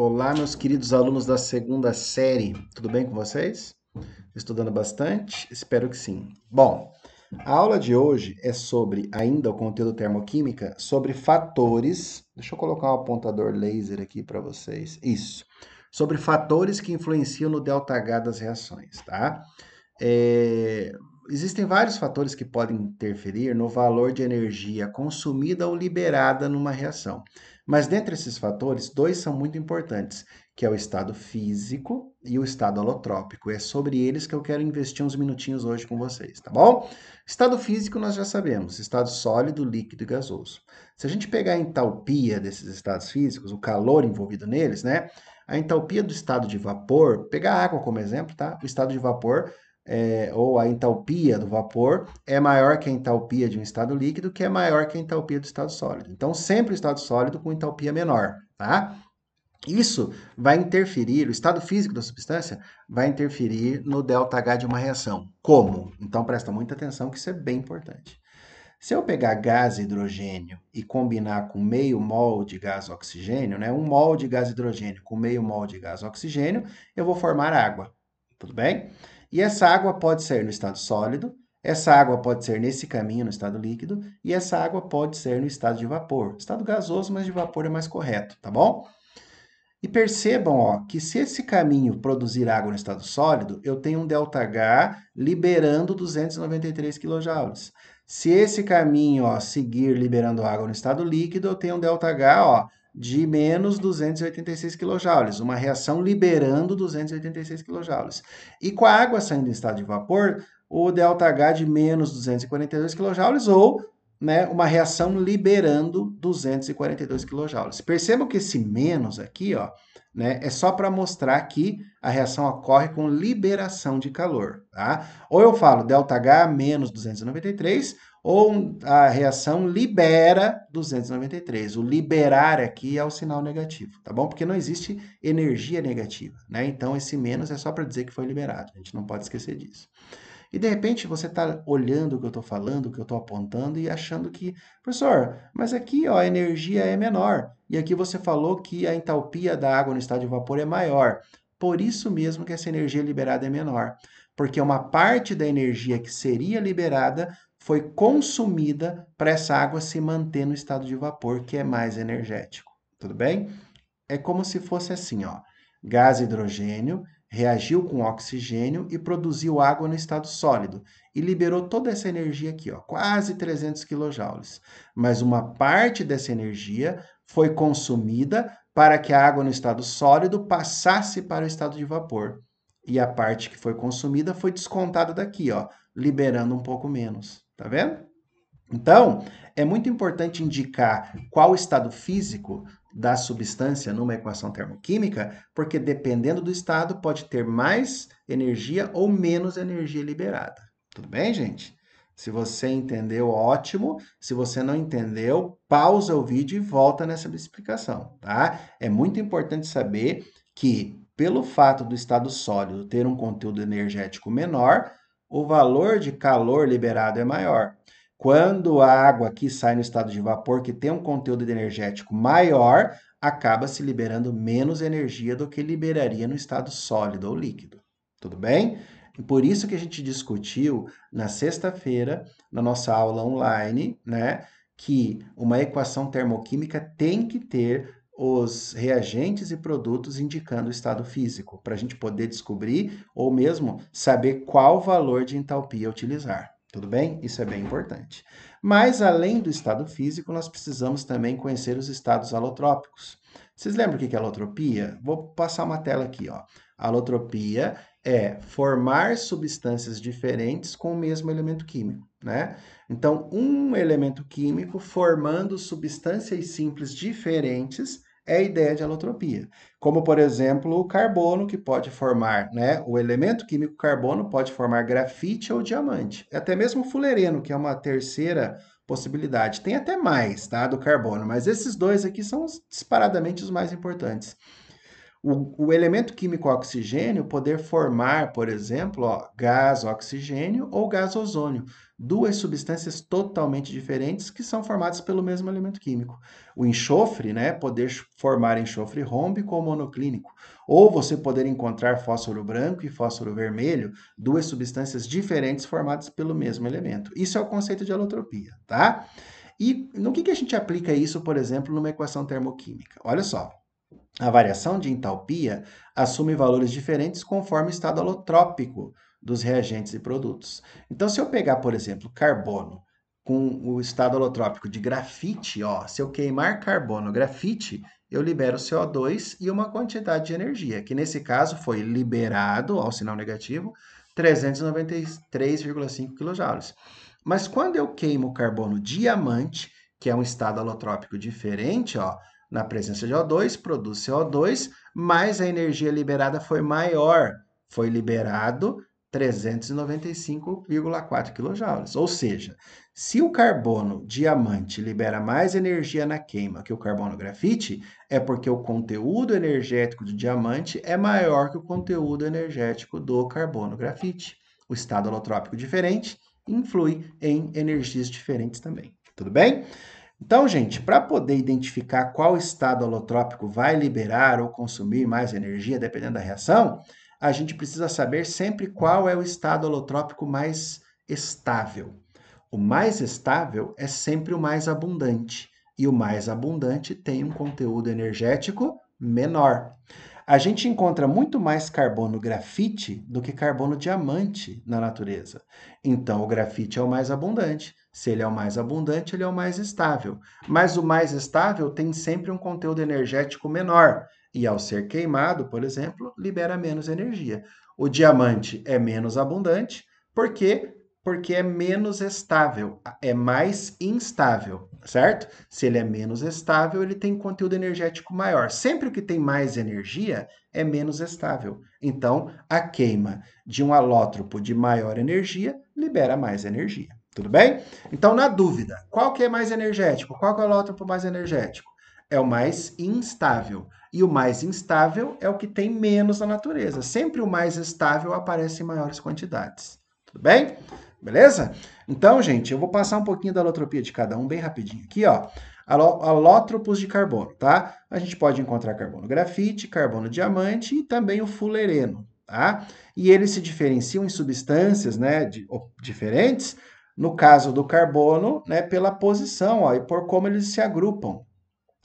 Olá, meus queridos alunos da segunda série, tudo bem com vocês? Estudando bastante? Espero que sim. Bom, a aula de hoje é sobre, ainda o conteúdo termoquímica, sobre fatores. Deixa eu colocar um apontador laser aqui para vocês. Isso. Sobre fatores que influenciam no ΔH das reações, tá? É, existem vários fatores que podem interferir no valor de energia consumida ou liberada numa reação. Mas dentre esses fatores, dois são muito importantes, que é o estado físico e o estado alotrópico. É sobre eles que eu quero investir uns minutinhos hoje com vocês, tá bom? Estado físico nós já sabemos, estado sólido, líquido e gasoso. Se a gente pegar a entalpia desses estados físicos, o calor envolvido neles, né? A entalpia do estado de vapor, pegar água como exemplo, tá? O estado de vapor é, ou a entalpia do vapor é maior que a entalpia de um estado líquido, que é maior que a entalpia do estado sólido. Então, sempre o estado sólido com entalpia menor, tá? Isso vai interferir, o estado físico da substância vai interferir no ΔH de uma reação. Como? Então, presta muita atenção que isso é bem importante. Se eu pegar gás hidrogênio e combinar com meio mol de gás oxigênio, né, um mol de gás hidrogênio com meio mol de gás oxigênio, eu vou formar água, tudo bem? E essa água pode ser no estado sólido, essa água pode ser nesse caminho no estado líquido e essa água pode ser no estado de vapor. Estado gasoso, mas de vapor é mais correto, tá bom? E percebam ó, que se esse caminho produzir água no estado sólido, eu tenho um ΔH liberando 293 kJ. Se esse caminho ó, seguir liberando água no estado líquido, eu tenho um ΔH ó, de menos 286 kJ, uma reação liberando 286 kJ. E com a água saindo em estado de vapor, o ΔH de menos 242 kJ ou né, uma reação liberando 242 kJ. Percebam que esse menos aqui ó, né, é só para mostrar que a reação ocorre com liberação de calor. Tá? Ou eu falo ΔH menos 293, ou a reação libera 293. O liberar aqui é o sinal negativo, tá bom? Porque não existe energia negativa, né? Então esse menos é só para dizer que foi liberado. A gente não pode esquecer disso. E de repente você está olhando o que eu estou falando, o que eu estou apontando e achando que, professor, mas aqui ó, a energia é menor. E aqui você falou que a entalpia da água no estado de vapor é maior. Por isso mesmo que essa energia liberada é menor. Porque uma parte da energia que seria liberada foi consumida para essa água se manter no estado de vapor, que é mais energético. Tudo bem? É como se fosse assim, ó. Gás hidrogênio reagiu com oxigênio e produziu água no estado sólido e liberou toda essa energia aqui, ó, quase 300 kJ. Mas uma parte dessa energia foi consumida para que a água no estado sólido passasse para o estado de vapor. E a parte que foi consumida foi descontada daqui, ó, liberando um pouco menos. Tá vendo? Então, é muito importante indicar qual o estado físico da substância numa equação termoquímica, porque dependendo do estado, pode ter mais energia ou menos energia liberada. Tudo bem, gente? Se você entendeu, ótimo. Se você não entendeu, pausa o vídeo e volta nessa explicação, tá? É muito importante saber que, pelo fato do estado sólido ter um conteúdo energético menor, o valor de calor liberado é maior. Quando a água aqui sai no estado de vapor, que tem um conteúdo energético maior, acaba se liberando menos energia do que liberaria no estado sólido ou líquido. Tudo bem? E por isso que a gente discutiu na sexta-feira, na nossa aula online, né, que uma equação termoquímica tem que ter os reagentes e produtos indicando o estado físico, para a gente poder descobrir ou mesmo saber qual valor de entalpia utilizar. Tudo bem? Isso é bem importante. Mas, além do estado físico, nós precisamos também conhecer os estados alotrópicos. Vocês lembram o que é alotropia? Vou passar uma tela aqui. Ó. Alotropia é formar substâncias diferentes com o mesmo elemento químico. Né? Então, um elemento químico formando substâncias simples diferentes é a ideia de alotropia. Como, por exemplo, o carbono, que pode formar, né? O elemento químico carbono pode formar grafite ou diamante. É até mesmo fulereno, que é uma terceira possibilidade. Tem até mais, tá? Do carbono, mas esses dois aqui são disparadamente os mais importantes o, o, elemento químico oxigênio poder formar, por exemplo, ó, gás oxigênio ou gás ozônio, duas substâncias totalmente diferentes que são formadas pelo mesmo elemento químico. O enxofre, né, poder formar enxofre rômbico ou monoclínico, ou você poder encontrar fósforo branco e fósforo vermelho, duas substâncias diferentes formadas pelo mesmo elemento. Isso é o conceito de alotropia, tá? E no que, que a gente aplica isso, por exemplo, numa equação termoquímica? Olha só. A variação de entalpia assume valores diferentes conforme o estado alotrópico dos reagentes e produtos. Então, se eu pegar, por exemplo, carbono com o estado alotrópico de grafite, ó, se eu queimar carbono grafite, eu libero CO2 e uma quantidade de energia, que nesse caso foi liberado, ao sinal negativo, 393,5 kJ. Mas quando eu queimo carbono diamante, que é um estado alotrópico diferente, ó, na presença de O2, produz CO2, mas a energia liberada foi maior, foi liberado 395,4 kJ. Ou seja, se o carbono diamante libera mais energia na queima que o carbono grafite, é porque o conteúdo energético do diamante é maior que o conteúdo energético do carbono grafite. O estado holotrópico diferente influi em energias diferentes também. Tudo bem? Então, gente, para poder identificar qual estado alotrópico vai liberar ou consumir mais energia, dependendo da reação, a gente precisa saber sempre qual é o estado alotrópico mais estável. O mais estável é sempre o mais abundante, e o mais abundante tem um conteúdo energético menor. A gente encontra muito mais carbono grafite do que carbono diamante na natureza. Então, o grafite é o mais abundante. Se ele é o mais abundante, ele é o mais estável. Mas o mais estável tem sempre um conteúdo energético menor. E ao ser queimado, por exemplo, libera menos energia. O diamante é menos abundante, por quê? Porque é menos estável, é mais instável, certo? Se ele é menos estável, ele tem conteúdo energético maior. Sempre o que tem mais energia é menos estável. Então, a queima de um alótropo de maior energia libera mais energia. Tudo bem? Então, na dúvida, qual que é mais energético? Qual que é o alótropo mais energético? É o mais instável. E o mais instável é o que tem menos na natureza. Sempre o mais estável aparece em maiores quantidades. Tudo bem? Beleza? Então, gente, eu vou passar um pouquinho da alotropia de cada um bem rapidinho aqui, ó. Alótropos de carbono, tá? A gente pode encontrar carbono grafite, carbono diamante e também o fulereno, tá? E eles se diferenciam em substâncias, né, de, diferentes no caso do carbono, né, pela posição ó, e por como eles se agrupam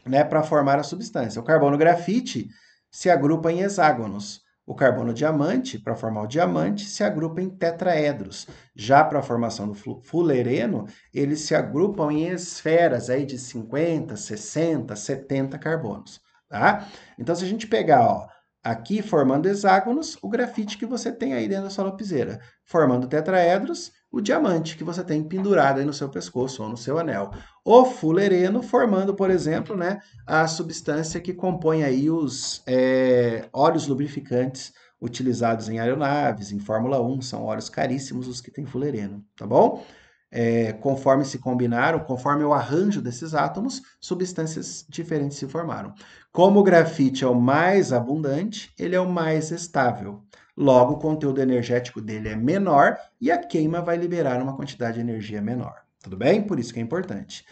né, para formar a substância. O carbono grafite se agrupa em hexágonos. O carbono diamante, para formar o diamante, se agrupa em tetraedros. Já para a formação do fulereno, eles se agrupam em esferas aí de 50, 60, 70 carbonos. Tá? Então, se a gente pegar ó, aqui formando hexágonos, o grafite que você tem aí dentro da sua lapiseira. Formando tetraedros, o diamante que você tem pendurado aí no seu pescoço ou no seu anel. O fulereno formando, por exemplo, né, a substância que compõe aí os é, óleos lubrificantes utilizados em aeronaves, em Fórmula 1, são óleos caríssimos os que têm fulereno, tá bom? É, conforme se combinaram, conforme o arranjo desses átomos, substâncias diferentes se formaram. Como o grafite é o mais abundante, ele é o mais estável. Logo, o conteúdo energético dele é menor e a queima vai liberar uma quantidade de energia menor. Tudo bem? Por isso que é importante.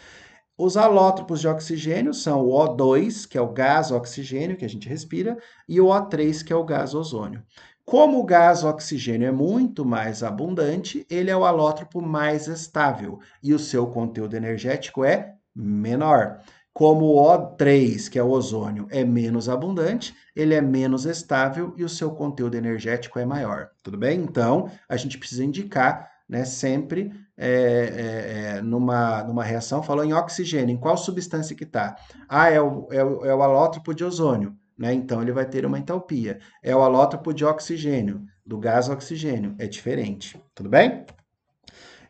Os alótropos de oxigênio são o O2, que é o gás oxigênio que a gente respira, e o O3, que é o gás ozônio. Como o gás oxigênio é muito mais abundante, ele é o alótropo mais estável e o seu conteúdo energético é menor. Como o O3, que é o ozônio, é menos abundante, ele é menos estável e o seu conteúdo energético é maior. Tudo bem? Então, a gente precisa indicar né, sempre é, é, é numa, numa reação, falou em oxigênio, em qual substância que está? Ah, é o, é, o, é o alótropo de ozônio, né? então ele vai ter uma entalpia. É o alótropo de oxigênio, do gás oxigênio, é diferente, tudo bem?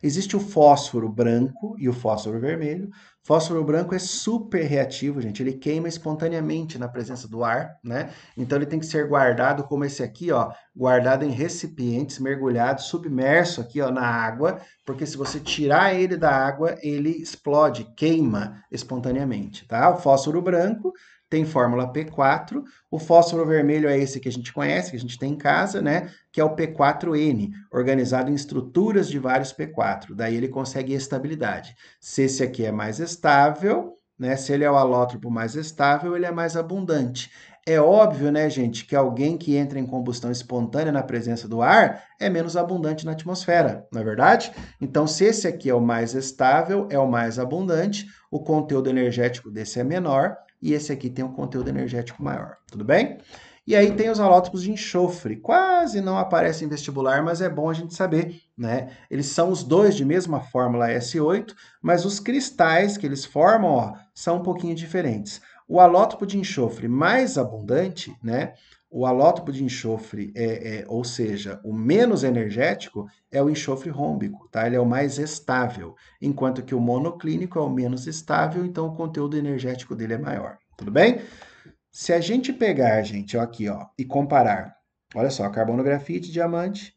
Existe o fósforo branco e o fósforo vermelho. fósforo branco é super reativo, gente. Ele queima espontaneamente na presença do ar, né? Então ele tem que ser guardado como esse aqui, ó, guardado em recipientes, mergulhado, submerso aqui, ó, na água, porque se você tirar ele da água, ele explode, queima espontaneamente, tá? O fósforo branco tem fórmula P4. O fósforo vermelho é esse que a gente conhece, que a gente tem em casa, né? Que é o P4N, organizado em estruturas de vários P4. Daí ele consegue estabilidade. Se esse aqui é mais estável, né? Se ele é o alótropo mais estável, ele é mais abundante. É óbvio, né, gente, que alguém que entra em combustão espontânea na presença do ar é menos abundante na atmosfera, não é verdade? Então, se esse aqui é o mais estável, é o mais abundante, o conteúdo energético desse é menor, e esse aqui tem um conteúdo energético maior, tudo bem? E aí tem os halótopos de enxofre, quase não aparecem em vestibular, mas é bom a gente saber, né? Eles são os dois de mesma fórmula S8, mas os cristais que eles formam, ó, são um pouquinho diferentes. O halótopo de enxofre mais abundante, né, o alótopo de enxofre, é, é, ou seja, o menos energético, é o enxofre rômbico, tá? Ele é o mais estável, enquanto que o monoclínico é o menos estável, então o conteúdo energético dele é maior. Tudo bem? Se a gente pegar, gente, ó, aqui, ó, e comparar, olha só, carbono grafite, diamante,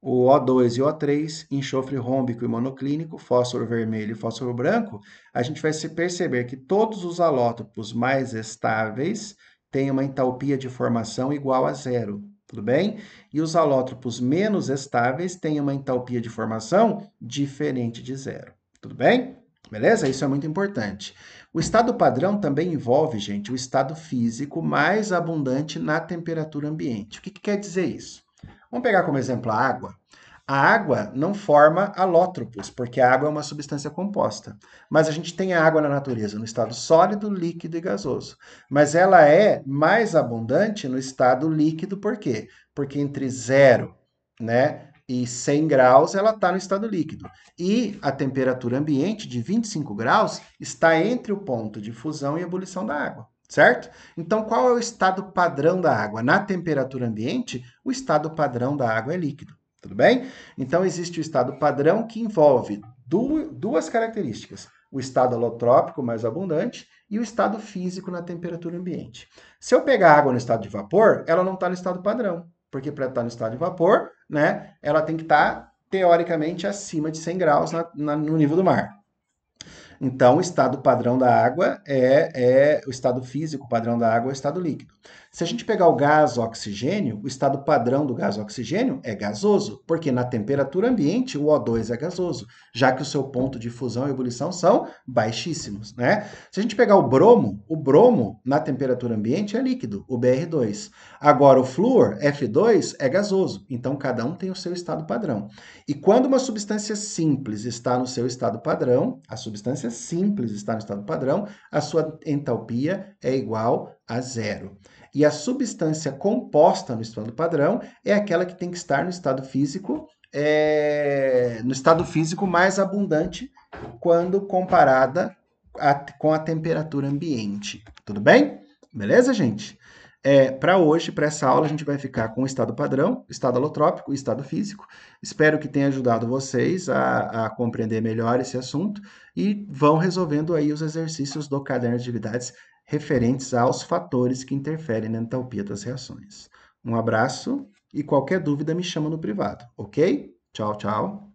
o O2 e O3, enxofre rômbico e monoclínico, fósforo vermelho e fósforo branco, a gente vai se perceber que todos os alótopos mais estáveis tem uma entalpia de formação igual a zero, tudo bem? E os alótropos menos estáveis têm uma entalpia de formação diferente de zero, tudo bem? Beleza? Isso é muito importante. O estado padrão também envolve, gente, o estado físico mais abundante na temperatura ambiente. O que, que quer dizer isso? Vamos pegar como exemplo a água. A água não forma alótropos, porque a água é uma substância composta. Mas a gente tem a água na natureza no estado sólido, líquido e gasoso. Mas ela é mais abundante no estado líquido, por quê? Porque entre zero né, e 100 graus ela está no estado líquido. E a temperatura ambiente de 25 graus está entre o ponto de fusão e ebulição da água certo? Então, qual é o estado padrão da água? Na temperatura ambiente, o estado padrão da água é líquido. Tudo bem? Então, existe o estado padrão que envolve duas características: o estado alotrópico mais abundante e o estado físico na temperatura ambiente. Se eu pegar água no estado de vapor, ela não está no estado padrão, porque para estar tá no estado de vapor, né, ela tem que estar tá, teoricamente acima de 100 graus na, na, no nível do mar. Então, o estado padrão da água é, é o estado físico padrão da água é o estado líquido. Se a gente pegar o gás oxigênio, o estado padrão do gás oxigênio é gasoso, porque na temperatura ambiente o O2 é gasoso, já que o seu ponto de fusão e ebulição são baixíssimos, né? Se a gente pegar o bromo, o bromo na temperatura ambiente é líquido, o Br2. Agora o flúor, F2, é gasoso, então cada um tem o seu estado padrão. E quando uma substância simples está no seu estado padrão, a substância simples está no estado padrão, a sua entalpia é igual a zero. E a substância composta no estado padrão é aquela que tem que estar no estado físico, é, no estado físico mais abundante quando comparada a, com a temperatura ambiente. Tudo bem? Beleza, gente? É, para hoje, para essa aula, a gente vai ficar com o estado padrão, estado alotrópico e estado físico. Espero que tenha ajudado vocês a, a, compreender melhor esse assunto e vão resolvendo aí os exercícios do caderno de atividades referentes aos fatores que interferem na entalpia das reações. Um abraço e qualquer dúvida me chama no privado, ok? Tchau, tchau.